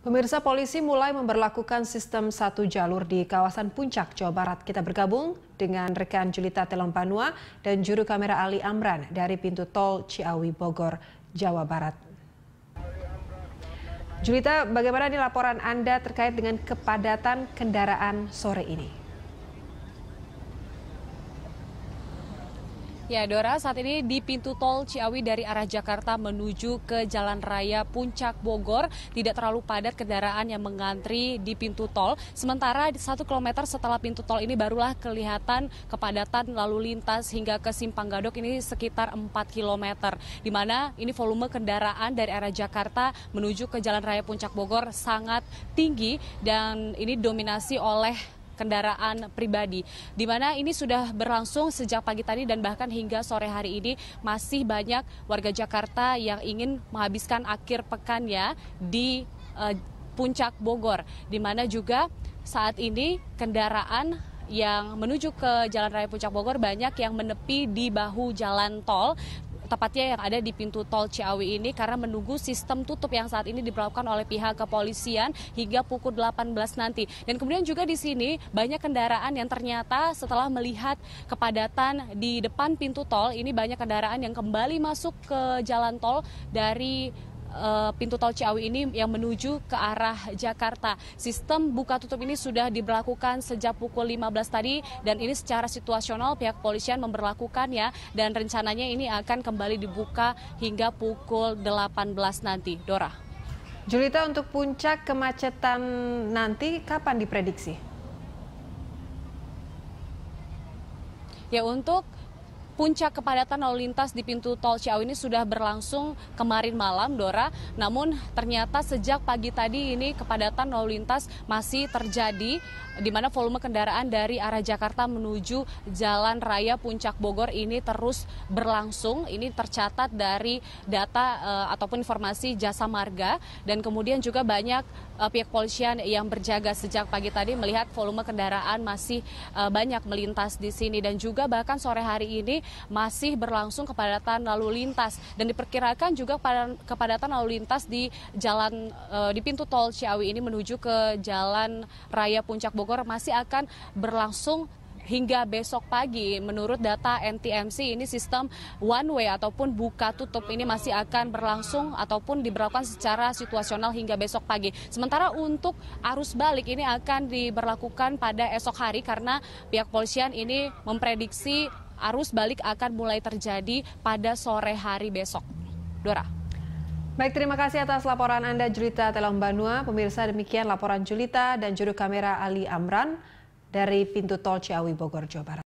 Pemirsa polisi mulai memperlakukan sistem satu jalur di kawasan Puncak, Jawa Barat. Kita bergabung dengan rekan Julita Telompanua dan juru kamera Ali Amran dari pintu tol Ciawi Bogor, Jawa Barat. Julita, bagaimana nih laporan Anda terkait dengan kepadatan kendaraan sore ini? Ya, Dora, saat ini di pintu tol Ciawi dari arah Jakarta menuju ke Jalan Raya Puncak Bogor tidak terlalu padat kendaraan yang mengantri di pintu tol. Sementara satu kilometer setelah pintu tol ini barulah kelihatan kepadatan lalu lintas hingga ke Simpang Gadok ini sekitar 4 kilometer, Di mana ini volume kendaraan dari arah Jakarta menuju ke Jalan Raya Puncak Bogor sangat tinggi dan ini dominasi oleh kendaraan pribadi. Di mana ini sudah berlangsung sejak pagi tadi dan bahkan hingga sore hari ini masih banyak warga Jakarta yang ingin menghabiskan akhir pekannya di uh, puncak Bogor. Di mana juga saat ini kendaraan yang menuju ke Jalan Raya Puncak Bogor banyak yang menepi di bahu jalan tol tepatnya yang ada di pintu tol Ciawi ini karena menunggu sistem tutup yang saat ini diberlakukan oleh pihak kepolisian hingga pukul 18 nanti. Dan kemudian juga di sini banyak kendaraan yang ternyata setelah melihat kepadatan di depan pintu tol ini banyak kendaraan yang kembali masuk ke jalan tol dari Eh, pintu tol Ciawi ini yang menuju ke arah Jakarta. Sistem buka tutup ini sudah diberlakukan sejak pukul 15 tadi dan ini secara situasional pihak kepolisian memberlakukannya dan rencananya ini akan kembali dibuka hingga pukul 18 nanti. Dora. Julita untuk puncak kemacetan nanti kapan diprediksi? Ya untuk puncak kepadatan lalu lintas di pintu tol Ciawi ini sudah berlangsung kemarin malam, Dora. Namun ternyata sejak pagi tadi ini kepadatan lalu lintas masih terjadi di mana volume kendaraan dari arah Jakarta menuju Jalan Raya Puncak Bogor ini terus berlangsung. Ini tercatat dari data uh, ataupun informasi jasa marga dan kemudian juga banyak uh, pihak polisian yang berjaga sejak pagi tadi melihat volume kendaraan masih uh, banyak melintas di sini dan juga bahkan sore hari ini masih berlangsung kepadatan lalu lintas dan diperkirakan juga kepadatan lalu lintas di jalan eh, di pintu tol Ciawi ini menuju ke Jalan Raya Puncak Bogor masih akan berlangsung hingga besok pagi menurut data NTMC ini sistem one way ataupun buka tutup ini masih akan berlangsung ataupun diberlakukan secara situasional hingga besok pagi. Sementara untuk arus balik ini akan diberlakukan pada esok hari karena pihak polisian ini memprediksi arus balik akan mulai terjadi pada sore hari besok. Dora. Baik, terima kasih atas laporan Anda Julita Telombanua. Pemirsa demikian laporan Julita dan juru kamera Ali Amran dari pintu tol Ciawi Bogor, Jawa Barat.